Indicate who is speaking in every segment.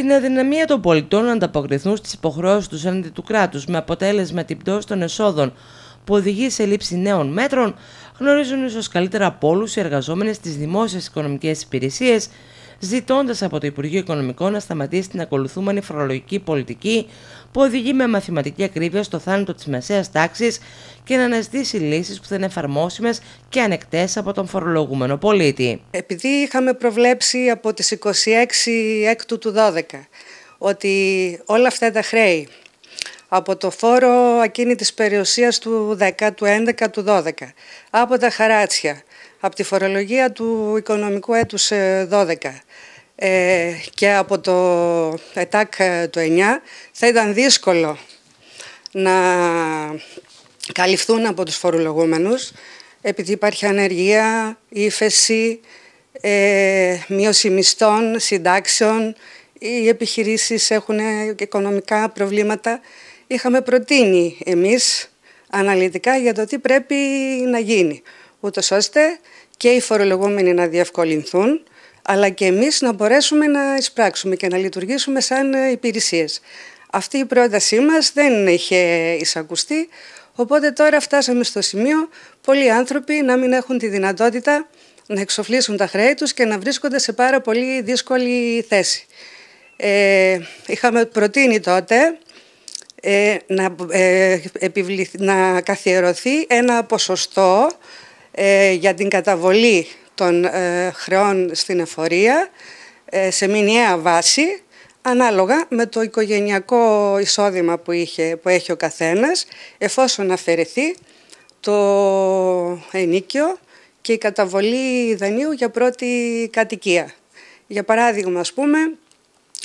Speaker 1: την αδυναμία των πολιτών να ανταποκριθούν στις υποχρεώσεις τους έναντι του κράτους με αποτέλεσμα την πτώση των εσόδων που οδηγεί σε λήψη νέων μέτρων γνωρίζουν ίσως καλύτερα από όλους οι εργαζόμενες στις δημόσιες οικονομικές υπηρεσίες ζητώντας από το Υπουργείο Οικονομικών να σταματήσει την ακολουθούμενη φορολογική πολιτική που οδηγεί με μαθηματική ακρίβεια στο θάνατο της μεσαίας τάξης και να αναζητήσει λύσεις που θα είναι εφαρμόσιμες και ανεκτές από τον φορολογούμενο πολίτη.
Speaker 2: Επειδή είχαμε προβλέψει από τις 26 έκτου του 12 ότι όλα αυτά τα χρέη από το φόρο ακίνητης περιουσίας του 10, του 11, του 12, από τα χαράτσια, από τη φορολογία του οικονομικού έτους 12 ε, ε, και από το ΕΤΑΚ ε, του 9 θα ήταν δύσκολο να καλυφθούν από τους φορολογούμενους επειδή υπάρχει ανεργία, ύφεση, ε, μείωση μισθών, συντάξεων, οι επιχειρήσεις έχουν ε, οικονομικά προβλήματα είχαμε προτείνει εμείς αναλυτικά για το τι πρέπει να γίνει, ούτως ώστε και οι φορολογούμενοι να διευκολυνθούν, αλλά και εμείς να μπορέσουμε να εισπράξουμε και να λειτουργήσουμε σαν υπηρεσίες. Αυτή η πρότασή μας δεν είχε εισακουστεί, οπότε τώρα φτάσαμε στο σημείο πολλοί άνθρωποι να μην έχουν τη δυνατότητα να εξοφλήσουν τα χρέη τους και να βρίσκονται σε πάρα πολύ δύσκολη θέση. Ε, είχαμε προτείνει τότε ε, ε, να, καθιερωθεί ένα ποσοστό ε, για την καταβολή των ε, χρεών στην εφορία σε μηνιαία βάση ανάλογα με το οικογενειακό εισόδημα που, είχε, που έχει ο καθένας εφόσον αφαιρεθεί το ενίκιο και η καταβολή δανείου για πρώτη κατοικία. Για παράδειγμα, ας πούμε,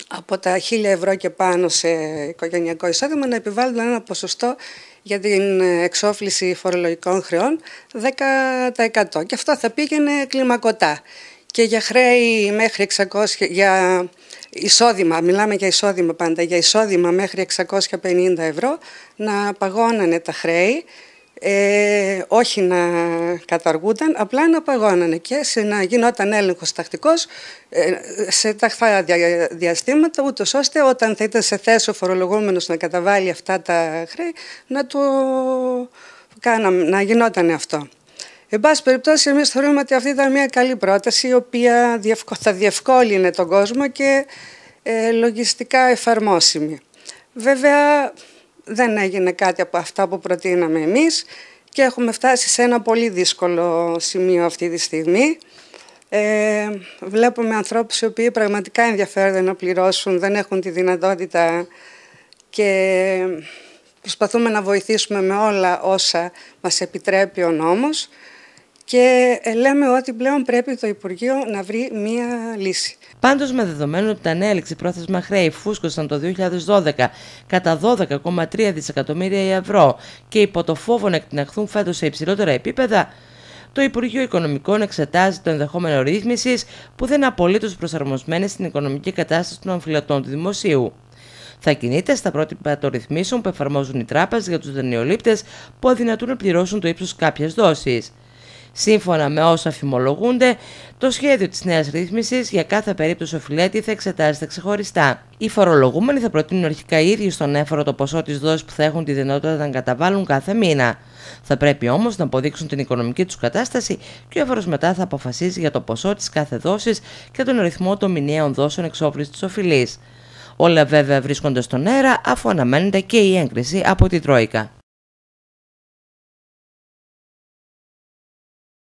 Speaker 2: από τα 1.000 ευρώ και πάνω σε οικογενειακό εισόδημα να επιβάλλουν ένα ποσοστό για την ε, εξόφληση φορολογικών χρεών 10%. Και αυτό θα πήγαινε κλιμακωτά. Και για χρέη μέχρι 600, για εισόδημα, μιλάμε για εισόδημα πάντα, για εισόδημα μέχρι 650 ευρώ να παγώνανε τα χρέη ε, όχι να καταργούνταν, απλά να παγώνανε και σε, να γινόταν έλεγχος τακτικός ε, σε ταχθά δια, διαστήματα, ούτως ώστε όταν θα ήταν σε θέση ο φορολογούμενος να καταβάλει αυτά τα χρέη, να, το, να γινόταν αυτό. Εν πάση περιπτώσει, εμείς θεωρούμε ότι αυτή ήταν μια καλή πρόταση, η οποία θα διευκόλυνε τον κόσμο και ε, λογιστικά εφαρμόσιμη. Βέβαια, δεν έγινε κάτι από αυτά που προτείναμε εμείς και έχουμε φτάσει σε ένα πολύ δύσκολο σημείο αυτή τη στιγμή. Ε, βλέπουμε ανθρώπους οι οποίοι πραγματικά ενδιαφέρονται να πληρώσουν, δεν έχουν τη δυνατότητα και προσπαθούμε να βοηθήσουμε με όλα όσα μας επιτρέπει ο νόμος και ε, λέμε ότι πλέον πρέπει το Υπουργείο να βρει μία λύση. Πάντως με δεδομένο ότι τα νέα
Speaker 1: ληξιπρόθεσμα χρέη φούσκωσαν το 2012 κατά 12,3 δισεκατομμύρια ευρώ και υπό το φόβο να εκτιναχθούν φέτος σε υψηλότερα επίπεδα, το Υπουργείο Οικονομικών εξετάζει το ενδεχόμενο ρύθμισης που δεν είναι απολύτως προσαρμοσμένη στην οικονομική κατάσταση των αμφιλωτών του δημοσίου. Θα κινείται στα πρότυπα των ρυθμίσεων που εφαρμόζουν οι τράπεζες για τους δανειολήπτε που αδυνατούν να πληρώσουν το ύψος κάποιες δόσεις. Σύμφωνα με όσα φημολογούνται, το σχέδιο της νέας ρύθμισης για κάθε περίπτωση οφειλέτη θα εξετάζεται ξεχωριστά. Οι φορολογούμενοι θα προτείνουν αρχικά οι ίδιοι στον έφορο το ποσό της δόσης που θα έχουν τη δυνατότητα να καταβάλουν κάθε μήνα. Θα πρέπει όμως να αποδείξουν την οικονομική τους κατάσταση και ο έφορο μετά θα αποφασίζει για το ποσό της κάθε δόσης και τον ρυθμό των μηνιαίων δόσεων εξόφληση της οφειλής. Όλα βέβαια βρίσκονται στον αέρα αφού αναμένεται και η έγκριση από την Τρόικα.